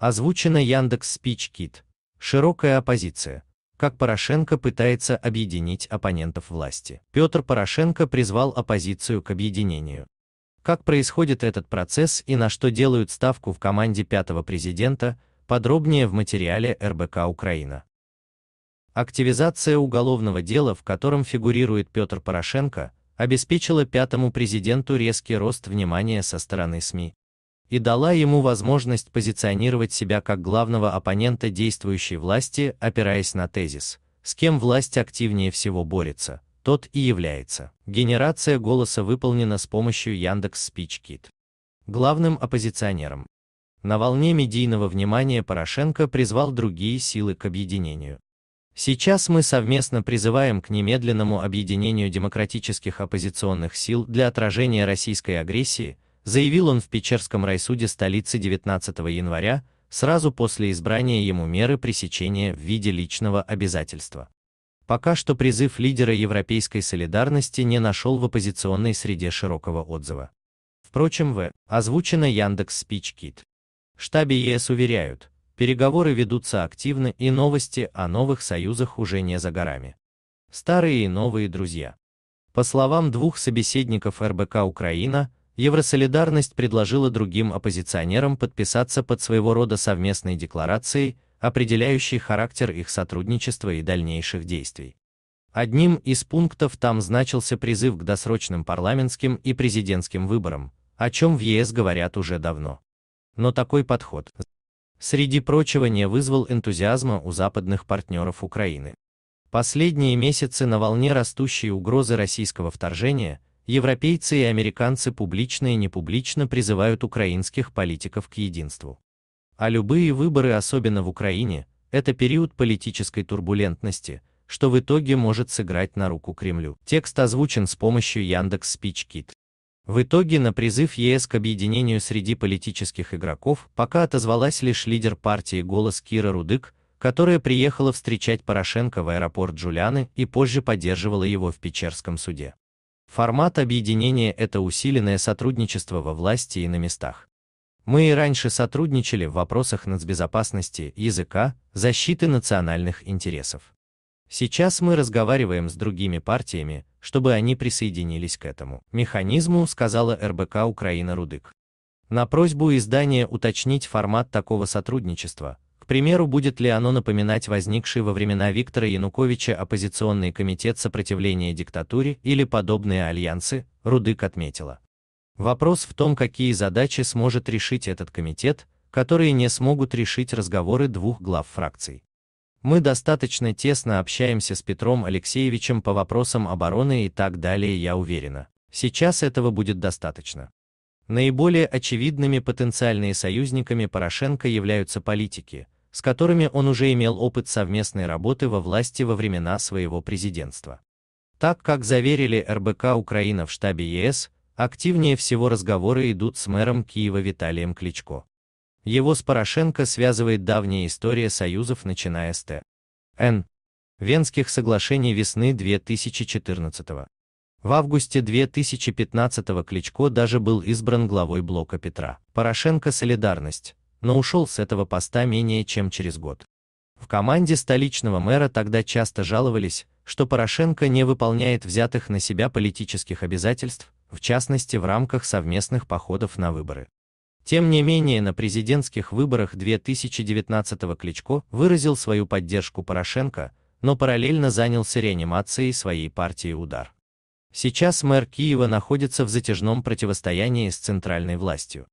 Озвучено Яндекс Спичкит. Широкая оппозиция. Как Порошенко пытается объединить оппонентов власти. Петр Порошенко призвал оппозицию к объединению. Как происходит этот процесс и на что делают ставку в команде пятого президента, подробнее в материале РБК Украина. Активизация уголовного дела, в котором фигурирует Петр Порошенко, обеспечила пятому президенту резкий рост внимания со стороны СМИ и дала ему возможность позиционировать себя как главного оппонента действующей власти, опираясь на тезис «С кем власть активнее всего борется, тот и является». Генерация голоса выполнена с помощью Яндекс SpeechKit. Главным оппозиционером. На волне медийного внимания Порошенко призвал другие силы к объединению. Сейчас мы совместно призываем к немедленному объединению демократических оппозиционных сил для отражения российской агрессии, заявил он в Печерском райсуде столицы 19 января, сразу после избрания ему меры пресечения в виде личного обязательства. Пока что призыв лидера европейской солидарности не нашел в оппозиционной среде широкого отзыва. Впрочем, в озвучено Яндекс Спичкит. В штабе ЕС уверяют, переговоры ведутся активно и новости о новых союзах уже не за горами. Старые и новые друзья. По словам двух собеседников РБК Украина, Евросолидарность предложила другим оппозиционерам подписаться под своего рода совместной декларацией, определяющей характер их сотрудничества и дальнейших действий. Одним из пунктов там значился призыв к досрочным парламентским и президентским выборам, о чем в ЕС говорят уже давно. Но такой подход, среди прочего, не вызвал энтузиазма у западных партнеров Украины. Последние месяцы на волне растущей угрозы российского вторжения – Европейцы и американцы публично и непублично призывают украинских политиков к единству. А любые выборы, особенно в Украине, это период политической турбулентности, что в итоге может сыграть на руку Кремлю. Текст озвучен с помощью Яндекс Спичкит. В итоге на призыв ЕС к объединению среди политических игроков пока отозвалась лишь лидер партии «Голос» Кира Рудык, которая приехала встречать Порошенко в аэропорт Джуляны и позже поддерживала его в Печерском суде. Формат объединения – это усиленное сотрудничество во власти и на местах. Мы и раньше сотрудничали в вопросах нацбезопасности, языка, защиты национальных интересов. Сейчас мы разговариваем с другими партиями, чтобы они присоединились к этому механизму, сказала РБК Украина Рудык. На просьбу издания уточнить формат такого сотрудничества, примеру, будет ли оно напоминать возникший во времена Виктора Януковича оппозиционный комитет сопротивления диктатуре или подобные альянсы, Рудык отметила. Вопрос в том, какие задачи сможет решить этот комитет, которые не смогут решить разговоры двух глав фракций. Мы достаточно тесно общаемся с Петром Алексеевичем по вопросам обороны и так далее, я уверена. Сейчас этого будет достаточно. Наиболее очевидными потенциальными союзниками Порошенко являются политики, с которыми он уже имел опыт совместной работы во власти во времена своего президентства. Так как заверили РБК Украина в штабе ЕС, активнее всего разговоры идут с мэром Киева Виталием Кличко. Его с Порошенко связывает давняя история союзов, начиная с ТН Венских соглашений весны 2014 -го. В августе 2015 Кличко даже был избран главой блока Петра. Порошенко «Солидарность», но ушел с этого поста менее чем через год. В команде столичного мэра тогда часто жаловались, что Порошенко не выполняет взятых на себя политических обязательств, в частности в рамках совместных походов на выборы. Тем не менее, на президентских выборах 2019-го Кличко выразил свою поддержку Порошенко, но параллельно занялся реанимацией своей партии «Удар». Сейчас мэр Киева находится в затяжном противостоянии с центральной властью.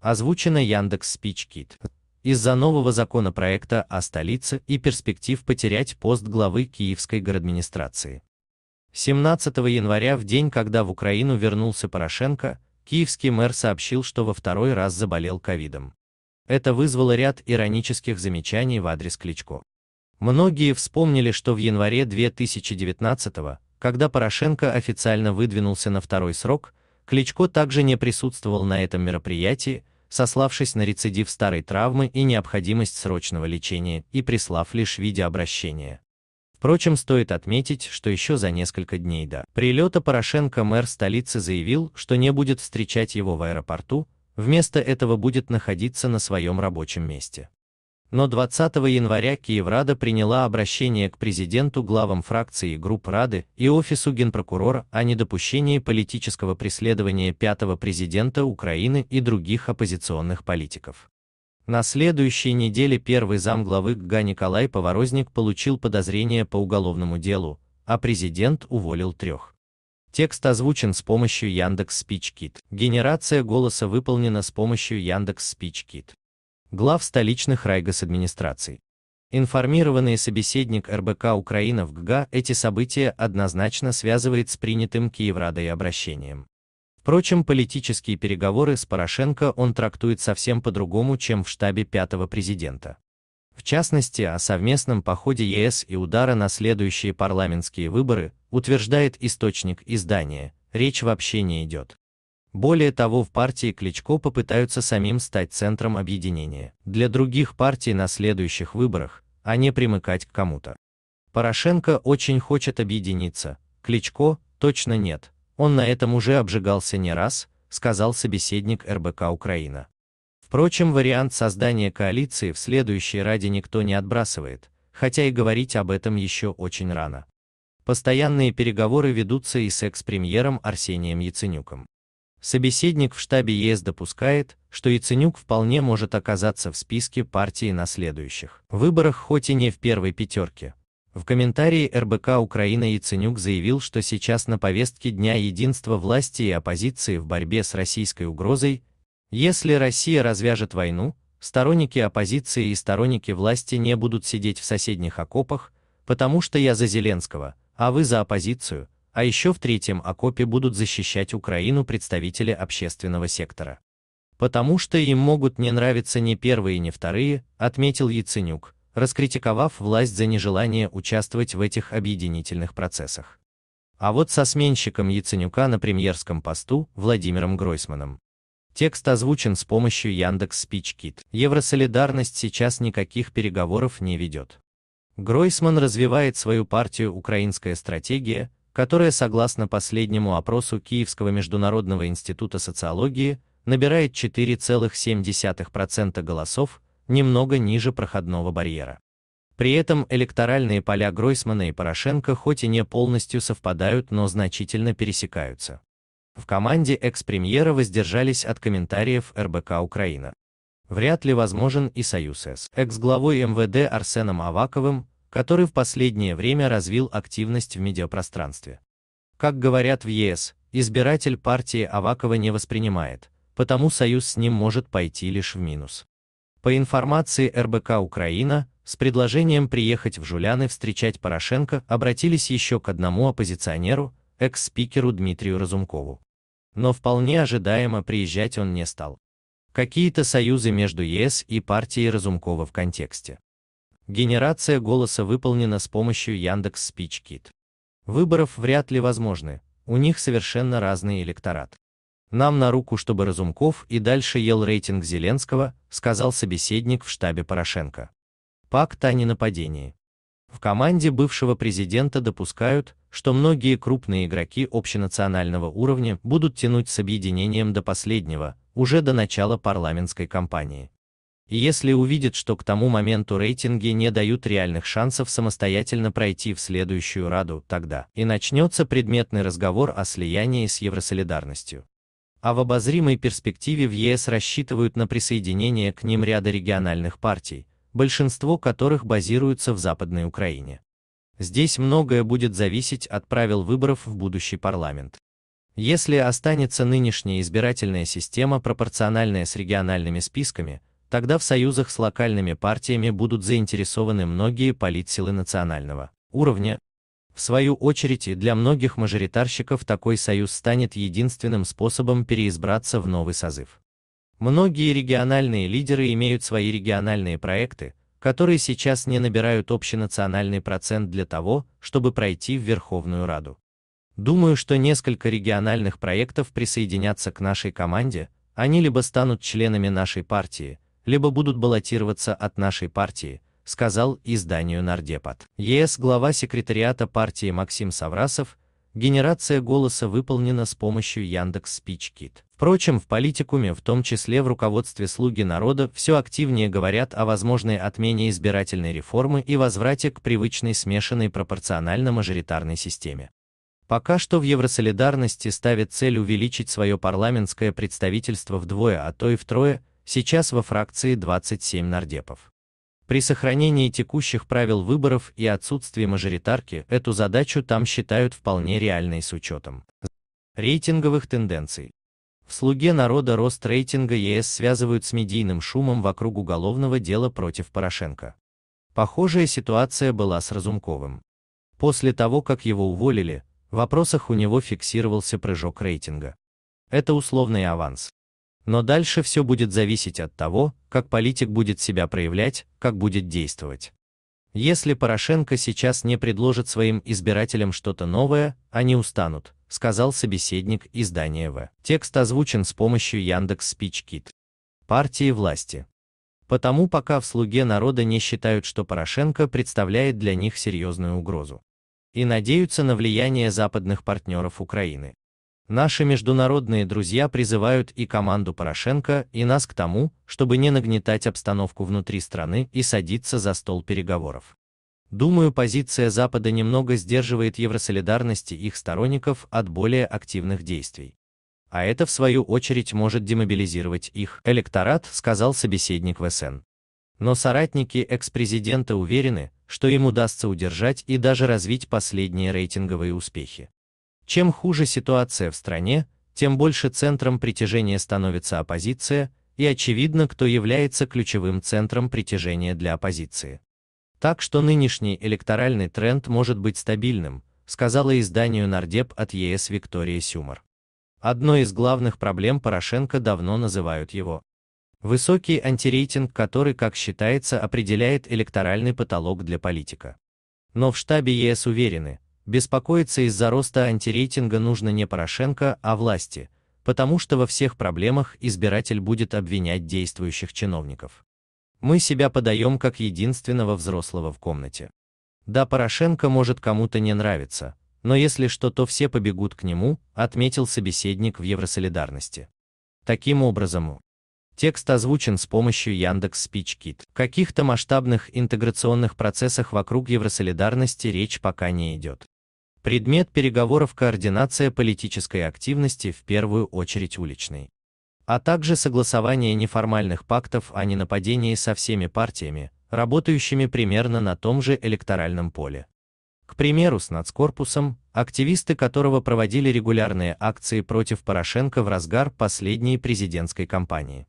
Озвучено Яндекс Спичкит. Из-за нового законопроекта о столице и перспектив потерять пост главы Киевской администрации. 17 января, в день, когда в Украину вернулся Порошенко, киевский мэр сообщил, что во второй раз заболел ковидом. Это вызвало ряд иронических замечаний в адрес Кличко. Многие вспомнили, что в январе 2019 года, когда Порошенко официально выдвинулся на второй срок, Кличко также не присутствовал на этом мероприятии, сославшись на рецидив старой травмы и необходимость срочного лечения и прислав лишь видеообращение. Впрочем, стоит отметить, что еще за несколько дней до прилета Порошенко мэр столицы заявил, что не будет встречать его в аэропорту, вместо этого будет находиться на своем рабочем месте. Но 20 января Киеврада приняла обращение к президенту главам фракций и групп Рады и Офису Генпрокурора о недопущении политического преследования пятого президента Украины и других оппозиционных политиков. На следующей неделе первый зам главы ГГА Николай Поворозник получил подозрение по уголовному делу, а президент уволил трех. Текст озвучен с помощью Яндекс Спичкит. Генерация голоса выполнена с помощью Яндекс Спичкит глав столичных райгосадминистраций. Информированный собеседник РБК Украина в ГГА эти события однозначно связывает с принятым Киеврадой обращением. Впрочем, политические переговоры с Порошенко он трактует совсем по-другому, чем в штабе пятого президента. В частности, о совместном походе ЕС и удара на следующие парламентские выборы, утверждает источник издания, речь вообще не идет. Более того, в партии Кличко попытаются самим стать центром объединения для других партий на следующих выборах, а не примыкать к кому-то. Порошенко очень хочет объединиться, Кличко точно нет, он на этом уже обжигался не раз, сказал собеседник РБК Украина. Впрочем, вариант создания коалиции в следующей ради никто не отбрасывает, хотя и говорить об этом еще очень рано. Постоянные переговоры ведутся и с экс-премьером Арсением Яценюком. Собеседник в штабе ЕС допускает, что Яценюк вполне может оказаться в списке партии на следующих выборах, хоть и не в первой пятерке. В комментарии РБК Украина Яценюк заявил, что сейчас на повестке дня единства власти и оппозиции в борьбе с российской угрозой. Если Россия развяжет войну, сторонники оппозиции и сторонники власти не будут сидеть в соседних окопах, потому что я за Зеленского, а вы за оппозицию, а еще в третьем окопе будут защищать Украину представители общественного сектора. Потому что им могут не нравиться ни первые, ни вторые, отметил Яценюк, раскритиковав власть за нежелание участвовать в этих объединительных процессах. А вот со сменщиком Яценюка на премьерском посту Владимиром Гройсманом. Текст озвучен с помощью Яндекс Спичкит. Евросолидарность сейчас никаких переговоров не ведет. Гройсман развивает свою партию «Украинская стратегия», которая, согласно последнему опросу Киевского международного института социологии, набирает 4,7% голосов, немного ниже проходного барьера. При этом электоральные поля Гройсмана и Порошенко хоть и не полностью совпадают, но значительно пересекаются. В команде экс-премьера воздержались от комментариев РБК «Украина». Вряд ли возможен и союз с экс-главой МВД Арсеном Аваковым, который в последнее время развил активность в медиапространстве. Как говорят в ЕС, избиратель партии Авакова не воспринимает, потому союз с ним может пойти лишь в минус. По информации РБК Украина, с предложением приехать в Жуляны встречать Порошенко обратились еще к одному оппозиционеру, экс-спикеру Дмитрию Разумкову. Но вполне ожидаемо приезжать он не стал. Какие-то союзы между ЕС и партией Разумкова в контексте. Генерация голоса выполнена с помощью Яндекс SpeechKit. Выборов вряд ли возможны, у них совершенно разный электорат. Нам на руку, чтобы Разумков и дальше ел рейтинг Зеленского, сказал собеседник в штабе Порошенко. Пакт о ненападении. В команде бывшего президента допускают, что многие крупные игроки общенационального уровня будут тянуть с объединением до последнего, уже до начала парламентской кампании если увидит, что к тому моменту рейтинги не дают реальных шансов самостоятельно пройти в следующую Раду, тогда и начнется предметный разговор о слиянии с Евросолидарностью. А в обозримой перспективе в ЕС рассчитывают на присоединение к ним ряда региональных партий, большинство которых базируется в Западной Украине. Здесь многое будет зависеть от правил выборов в будущий парламент. Если останется нынешняя избирательная система пропорциональная с региональными списками, Тогда в союзах с локальными партиями будут заинтересованы многие политсилы национального уровня. В свою очередь и для многих мажоритарщиков такой союз станет единственным способом переизбраться в новый созыв. Многие региональные лидеры имеют свои региональные проекты, которые сейчас не набирают общенациональный процент для того, чтобы пройти в Верховную Раду. Думаю, что несколько региональных проектов присоединятся к нашей команде, они либо станут членами нашей партии, либо будут баллотироваться от нашей партии, сказал изданию Нардепат. ЕС глава секретариата партии Максим Саврасов, генерация голоса выполнена с помощью Яндекс Спичкит. Впрочем, в политикуме, в том числе в руководстве «Слуги народа», все активнее говорят о возможной отмене избирательной реформы и возврате к привычной смешанной пропорционально-мажоритарной системе. Пока что в Евросолидарности ставят цель увеличить свое парламентское представительство вдвое, а то и втрое, сейчас во фракции 27 нардепов. При сохранении текущих правил выборов и отсутствии мажоритарки эту задачу там считают вполне реальной с учетом рейтинговых тенденций. В «Слуге народа» рост рейтинга ЕС связывают с медийным шумом вокруг уголовного дела против Порошенко. Похожая ситуация была с Разумковым. После того, как его уволили, в вопросах у него фиксировался прыжок рейтинга. Это условный аванс. Но дальше все будет зависеть от того, как политик будет себя проявлять, как будет действовать. Если Порошенко сейчас не предложит своим избирателям что-то новое, они устанут, сказал собеседник издания В. Текст озвучен с помощью Яндекс Спичкит. Партии власти. Потому пока в «Слуге народа» не считают, что Порошенко представляет для них серьезную угрозу. И надеются на влияние западных партнеров Украины. Наши международные друзья призывают и команду Порошенко, и нас к тому, чтобы не нагнетать обстановку внутри страны и садиться за стол переговоров. Думаю, позиция Запада немного сдерживает евросолидарности их сторонников от более активных действий. А это, в свою очередь, может демобилизировать их электорат, сказал собеседник ВСН. Но соратники экс-президента уверены, что им удастся удержать и даже развить последние рейтинговые успехи. Чем хуже ситуация в стране, тем больше центром притяжения становится оппозиция, и очевидно, кто является ключевым центром притяжения для оппозиции. Так что нынешний электоральный тренд может быть стабильным, сказала изданию Нардеп от ЕС Виктория Сюмар. Одной из главных проблем Порошенко давно называют его. Высокий антирейтинг, который, как считается, определяет электоральный потолок для политика. Но в штабе ЕС уверены, Беспокоиться из-за роста антирейтинга нужно не Порошенко, а власти, потому что во всех проблемах избиратель будет обвинять действующих чиновников. Мы себя подаем как единственного взрослого в комнате. Да, Порошенко может кому-то не нравиться, но если что, то все побегут к нему, отметил собеседник в Евросолидарности. Таким образом, Текст озвучен с помощью Яндекс Спичкит. В каких-то масштабных интеграционных процессах вокруг Евросолидарности речь пока не идет. Предмет переговоров координация политической активности, в первую очередь уличной, а также согласование неформальных пактов о ненападении со всеми партиями, работающими примерно на том же электоральном поле. К примеру, с нацкорпусом, активисты которого проводили регулярные акции против Порошенко в разгар последней президентской кампании.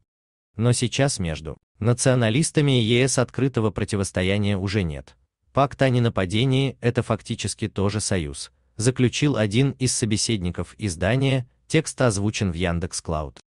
Но сейчас между националистами и ЕС открытого противостояния уже нет. Пакт о ненападении – это фактически тоже союз, заключил один из собеседников издания, текст озвучен в Яндекс.Клауд.